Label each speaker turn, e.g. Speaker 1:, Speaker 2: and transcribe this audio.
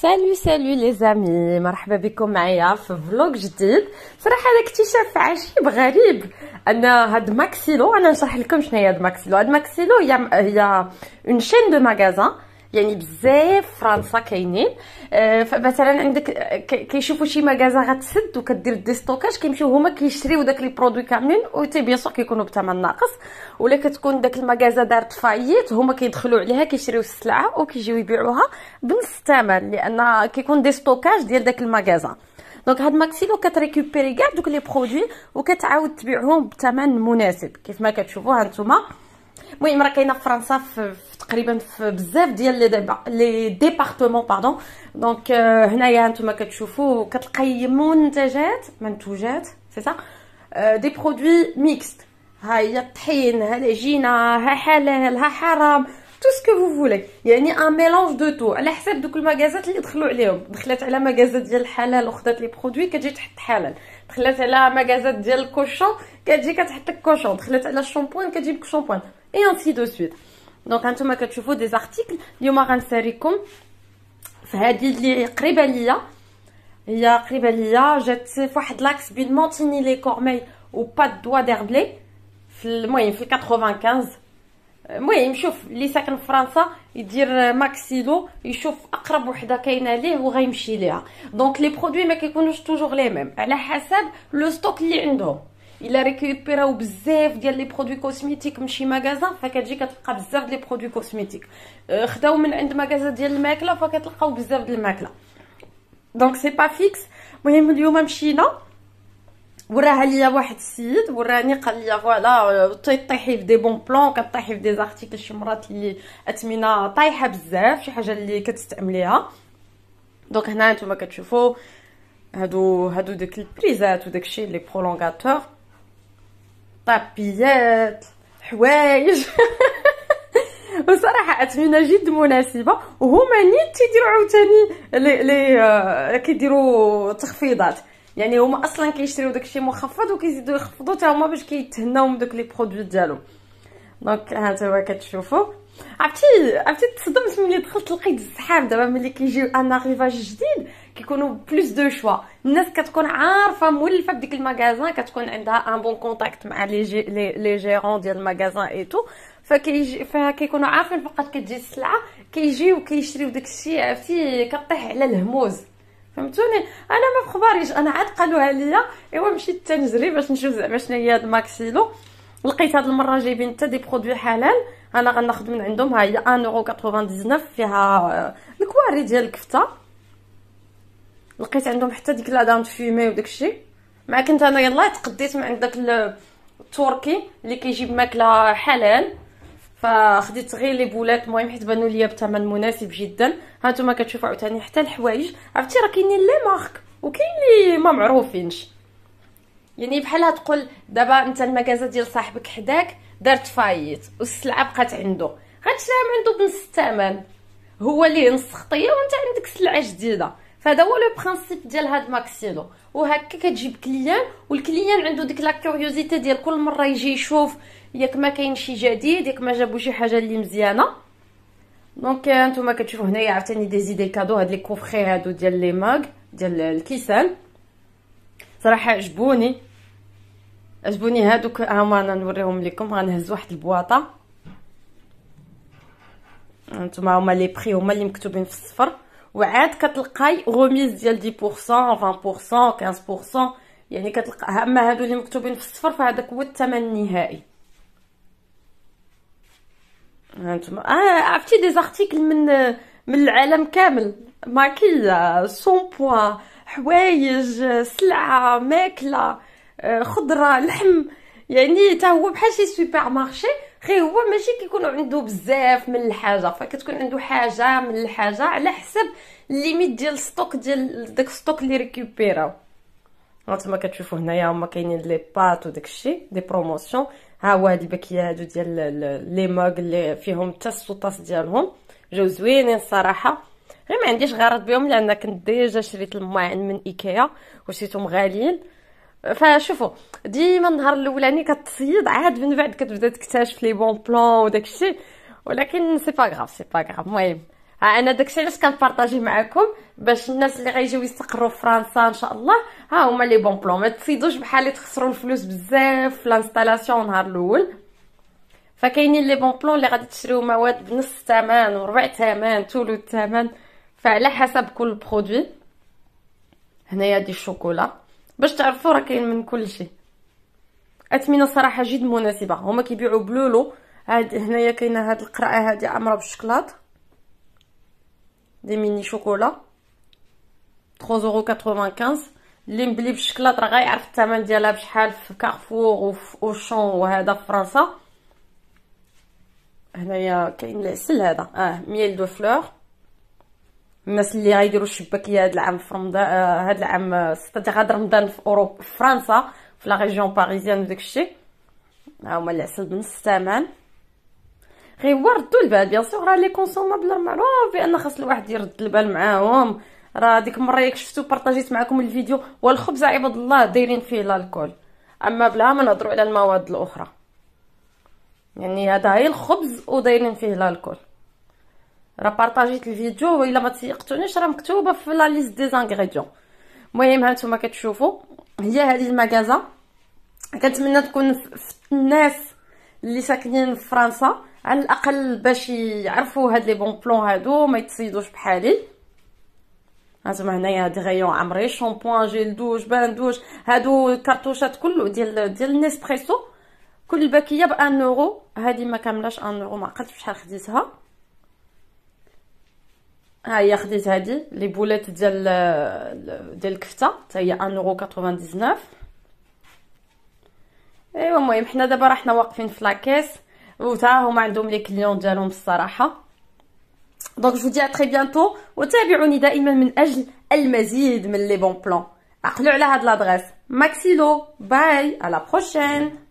Speaker 1: سالو سالو لي زامي مرحبا بكم معايا في فلوق جديد صراحه هذا اكتشاف عجيب غريب ان هاد ماكسيلو انا نشرح لكم شنو هي هاد ماكسيلو هاد ماكسيلو هي هي اون شين دو ماغازان يعني بزاف فرنسا كاينين آه، فمثلا عندك آه، كيشوفوا شي مكازا غتسد وكدير ديستوكاج كيمشيو هما كيشريو داك لي برودوي كاملين و تي بيان سور كيكونوا بثمن ناقص ولا كتكون داك المكازا دارت فايت هما كيدخلوا عليها كيشريو السلعه وكيجيو يبيعوها بنص الثمن لان كيكون ديستوكاج ديال داك المكازا دونك هاد ماكسيلو كتريكوبيري كاع دوك لي برودوي وكتعاود تبيعهم بثمن مناسب كيف ما كتشوفوا هانتوما المهم راه كاينه في فرنسا في تقريبا في بزاف ديال لي لي ديبارتمون باردون دونك euh, هنايا نتوما كتشوفوا كتلقاي منتجات منتوجات سي سا دي برودوي ميكست ها هي الطحين ها العجينه ها حلال ها حرام تو سكو فو فولي يعني ان ميلونج دو تو على حساب دوك المكازات اللي دخلوا عليهم دخلات على مغازات ديال الحلال وخدات لي برودوي كتجي تحط حلال دخلات على مكازات ديال الكوشون كتجي كتحط لك كوشون دخلات على الشامبوان كتجيب لك شامبوان et ainsi de suite. Donc, quand tu veux des articles, je vais vous montrer comment il y a Kribalia. Il y a j'ai fait laxe, puis je les cormeilles ou pas de doigts d'herblé. Moi, euh, il me fait 95. Moi, il me chauffe. Les sacs en France, il dit euh, Maxilo, il chauffe Akrabo Hidakainali ou Raim Donc, les produits, mais qui connaissent toujours les mêmes. Elle a le stock l'indo. الا ريكوبيراو بزاف ديال لي برودوي كوزميتيك من شي مغازا فكتجي كتلقى بزاف ديال لي برودوي كوزميتيك خداو من عند مغازا ديال الماكله فكتلقاو بزاف ديال الماكله دونك سي با فيكس المهم اليوم مشينا وراها ليا واحد السيد وراني قال ليا فوالا طيحي في دي بون بلون كطيحي في دي زارتيكل شي مرات اللي اثمنه طايحه بزاف شي حاجه اللي كتستعمليها دونك هنا نتوما كتشوفوا هادو هادو دوك البريزات وداكشي لي برولونغاتور طابيات حوايج وصراحه اثمنه جد مناسبه وهما نيت تيديروا عاوتاني لي لي آه، كيديروا تخفيضات يعني هما اصلا كيشريو داكشي مخفض وكيزيدو يخفضوا حتى هما باش كيتهناو من دوك لي برودوي ديالهم دونك ها كتشوفو كتشوفوا عرفتي عرفتي تصدمت ملي دخلت لقيت الزحام دابا ملي كيجيو ان اريفاج جديد كيكونوا بلوس دو شوا الناس كتكون عارفه مولفه بديك المغازان كتكون عندها ان بون كونتاكت مع لي جي لي جيرون ديال المغازان اي تو فكيجي فكيكونوا عارفين فقط كتجي السلعه كيجيو كيشريو داكشي عرفتي كطيح على الهموز فهمتوني انا ما بخباريش انا عاد قالوها ليا ايوا مشيت تنجري باش نشوف زعما شنو هي هاد الماكسيلو لقيت هاد المره جايبين حتى دي برودوي حلال انا غناخذ من عندهم ها هي 1.99 فيها آه، الكواري ديال الكفته لقيت عندهم حتى ديك لا دانت فيمي وداكشي مع كنت انا يلاه تقديت من عند داك التركي اللي كيجيب ماكله حلال فخديت غير لي بولات المهم حيت بانوا ليا بثمن مناسب جدا ها نتوما كتشوفوا عاوتاني حتى الحوايج عرفتي راه كاينين لي مارك وكاين لي ما معروفينش يعني بحال تقول دابا انت المكازا ديال صاحبك حداك دارت فايت والسلعه بقات عنده غتشريها عنده بنص الثمن هو ليه نص خطيه وانت عندك سلعه جديده فهذا هو لو برينسيپ ديال هاد ماكسيلو وهكا كتجيب كليان والكليان عنده ديك لا كيوريوزيتي ديال كل مره يجي يشوف ياك ما كاين شي جديد ياك ما جابو شي حاجه اللي مزيانه دونك euh, نتوما كتشوفوا هنايا عاوتاني دي زيدي كادو هاد لي كوفري هادو ديال لي ماغ ديال الكيسان صراحه عجبوني عجبوني هادوك هما انا نوريهم لكم غنهز واحد البواطه نتوما هما لي بري هما اللي مكتوبين في الصفر وعاد كتلقاي غوميز ديال 10% 20% 15% يعني كتلقى اما هادو اللي مكتوبين في الصفر فهداك هو الثمن النهائي هانتوما اه عرفتي دي زارتيكل من من العالم كامل ماكيلا ماكيا بوين حوايج سلعه ماكله آه، خضره لحم يعني تا هو بحال شي سوبر مارشي غير هو ماشي كيكون عنده بزاف من الحاجه فكتكون عنده حاجه من الحاجه على حسب ليميت ديال الستوك ديال داك الستوك اللي ريكوبيراو هانتوما كتشوفوا هنايا هما كاينين لي بات وداك الشيء دي بروموسيون ها هو هاد البكيه هادو ديال لي ماغ اللي فيهم تا السوطاس ديالهم جاو زوينين الصراحه غير ما عنديش غرض بهم لان كنت ديجا شريت الماعن من ايكيا وشريتهم غاليين فشوفوا ديما النهار الاولاني كتصيد عاد من بعد كتبدا تكتشف لي بون بلان وداكشي ولكن سي با غراف سي با غراف المهم انا داكشي علاش كنبارطاجي معكم باش الناس اللي غيجيو يستقروا في فرنسا ان شاء الله ها هما لي بون بلون ما تصيدوش بحال تخسروا الفلوس بزاف في لانستالاسيون نهار الاول فكاينين لي بون بلون اللي غادي تشريو مواد بنص الثمن وربع الثمن ثلث الثمن فعلى حسب كل برودوي هنايا دي الشوكولا باش تعرفوا راه كاين من كل شيء اثمنه صراحه جد مناسبه هما كيبيعوا بلولو هاد هنايا كاينه هاد القرعه هادي عامره بالشكلاط دي ميني شوكولا 3.95 اللي مبلي بالشكلاط راه غيعرف الثمن ديالها بشحال في كارفور وفي اوشون وهذا في فرنسا هنايا كاين العسل هذا اه ميل دو فلور الناس اللي غيديروا الشباكيه هذا العام في رمضان آه، هذا العام سته آه، غاد رمضان في اوروبا في فرنسا في لا ريجيون باريزيان وداك الشيء ها هما العسل بنص الثمن غيوردوا البال بيان سور راه لي كونسومابل معروف بان خاص الواحد يرد البال معاهم راه ديك المره ياك شفتو بارطاجيت معكم الفيديو والخبز عباد الله دايرين فيه الكول اما بلا ما نهضروا على المواد الاخرى يعني هذا هي الخبز ودايرين فيه الكول راه بارطاجيت الفيديو والا ما تيقتونيش راه مكتوبه في لا ليست دي زانغريديون المهم ها نتوما كتشوفوا هي هذه المكازا كنتمنى تكون في الناس اللي ساكنين في فرنسا على الاقل باش يعرفوا هاد لي بون بلون هادو ما يتصيدوش بحالي هانتوما هنايا دي غيون عمري شامبوان جيل دوش بان دوش هادو كارطوشات كله ديال ديال نيسبريسو كل باكيه بان اورو هادي ما كاملاش ان اورو ما عقلتش شحال خديتها ها هي خديت هادي لي بولات ديال ديال الكفته حتى هي 1.99 ايوا المهم حنا دابا راه حنا واقفين في لاكيس تا هما عندهم لي كليون ديالهم الصراحه دونك جو دي ا تري بيانتو وتابعوني دائما من اجل المزيد من لي بون بلان عقلوا على هاد لادريس ماكسيلو باي على بروشين